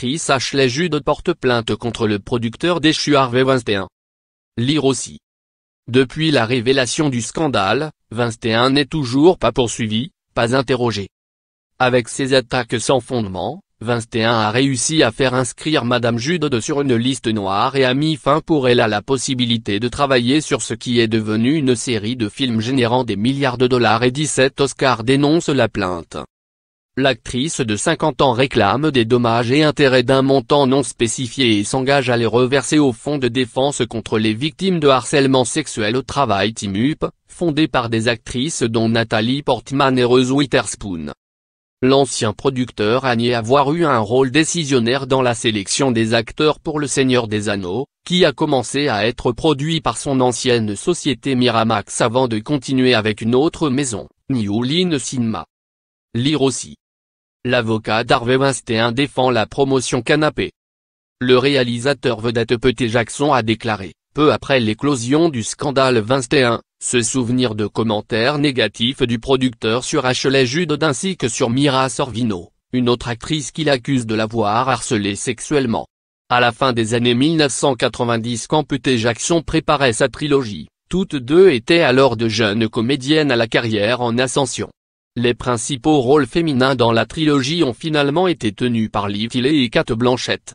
L'actrice Ashley Jude porte plainte contre le producteur déchu Harvey Weinstein. Lire aussi. Depuis la révélation du scandale, Weinstein n'est toujours pas poursuivi, pas interrogé. Avec ses attaques sans fondement, 21 a réussi à faire inscrire Madame Jude sur une liste noire et a mis fin pour elle à la possibilité de travailler sur ce qui est devenu une série de films générant des milliards de dollars et 17 Oscars dénoncent la plainte. L'actrice de 50 ans réclame des dommages et intérêts d'un montant non spécifié et s'engage à les reverser au Fonds de défense contre les victimes de harcèlement sexuel au travail TIMUP, fondé par des actrices dont Nathalie Portman et Reese Witherspoon. L'ancien producteur a nié avoir eu un rôle décisionnaire dans la sélection des acteurs pour Le Seigneur des Anneaux, qui a commencé à être produit par son ancienne société Miramax avant de continuer avec une autre maison, New Line Cinema. Lire aussi L'avocat d'Harvey Weinstein défend la promotion canapé. Le réalisateur vedette Petit Jackson a déclaré, peu après l'éclosion du scandale Weinstein, se souvenir de commentaires négatifs du producteur sur Ashley Jude ainsi que sur Mira Sorvino, une autre actrice qu'il accuse de l'avoir harcelée sexuellement. À la fin des années 1990 quand Petit Jackson préparait sa trilogie, toutes deux étaient alors de jeunes comédiennes à la carrière en ascension. Les principaux rôles féminins dans la trilogie ont finalement été tenus par Liv Tyler et Cate Blanchette.